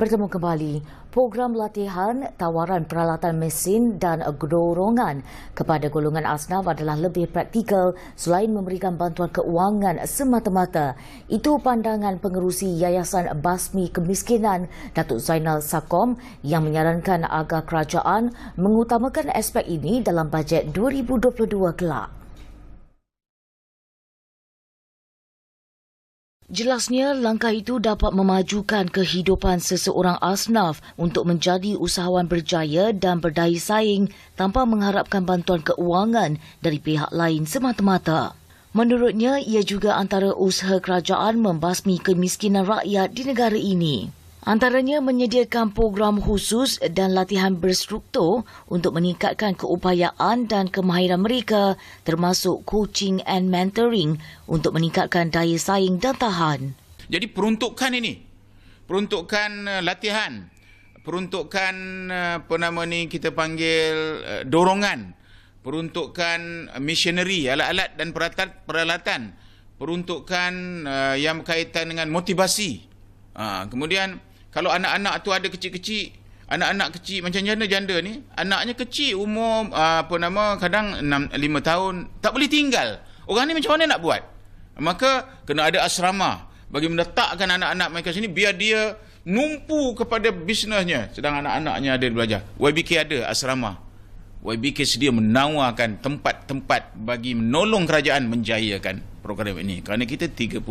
Bertemu kembali, program latihan tawaran peralatan mesin dan gedorongan kepada golongan asnaf adalah lebih praktikal selain memberikan bantuan keuangan semata-mata. Itu pandangan pengerusi Yayasan Basmi Kemiskinan, Datuk Zainal Sakom yang menyarankan agar kerajaan mengutamakan aspek ini dalam bajet 2022 kelak. Jelasnya, langkah itu dapat memajukan kehidupan seseorang asnaf untuk menjadi usahawan berjaya dan berdaya saing tanpa mengharapkan bantuan keuangan dari pihak lain semata-mata. Menurutnya, ia juga antara usaha kerajaan membasmi kemiskinan rakyat di negara ini. Antaranya menyediakan program khusus dan latihan berstruktur untuk meningkatkan keupayaan dan kemahiran mereka termasuk coaching and mentoring untuk meningkatkan daya saing dan tahan. Jadi peruntukkan ini, peruntukkan uh, latihan, peruntukkan uh, apa nama ni kita panggil uh, dorongan, peruntukkan missionary, alat-alat dan peralatan, peruntukkan yang berkaitan dengan motivasi. Ah, kemudian kalau anak-anak tu ada kecil-kecil anak-anak kecil macam janda janda ni anaknya kecil umur ah, apa nama kadang 6 5 tahun tak boleh tinggal orang ni macam mana nak buat maka kena ada asrama bagi meletakkan anak-anak mereka sini biar dia numpu kepada bisnesnya sedang anak-anaknya ada belajar YBK ada asrama YBK sedia menawarkan tempat-tempat bagi menolong kerajaan menjayakan program ini kerana kita 31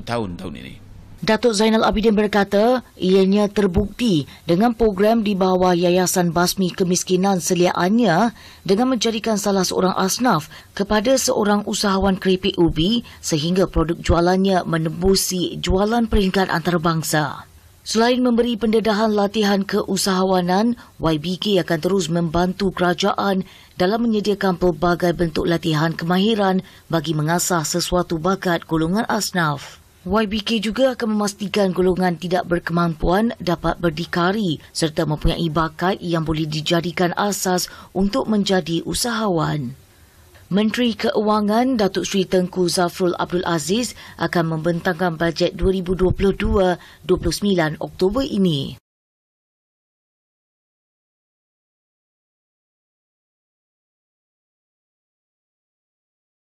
tahun tahun ini Datuk Zainal Abidin berkata ianya terbukti dengan program di bawah Yayasan Basmi Kemiskinan Seliaannya dengan menjadikan salah seorang asnaf kepada seorang usahawan keripik ubi sehingga produk jualannya menembusi jualan peringkat antarabangsa. Selain memberi pendedahan latihan keusahawanan, YBK akan terus membantu kerajaan dalam menyediakan pelbagai bentuk latihan kemahiran bagi mengasah sesuatu bakat golongan asnaf. YBK juga akan memastikan golongan tidak berkemampuan dapat berdikari serta mempunyai bakat yang boleh dijadikan asas untuk menjadi usahawan. Menteri Keuangan Datuk Seri Tengku Zafrul Abdul Aziz akan membentangkan bajet 2022-29 Oktober ini.